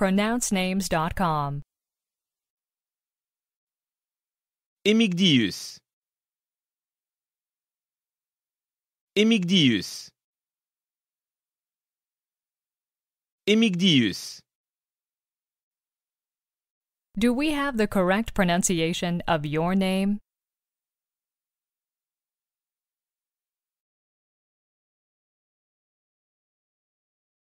pronouncenames.com. Emigdius. Emigdius. Emigdius. Do we have the correct pronunciation of your name?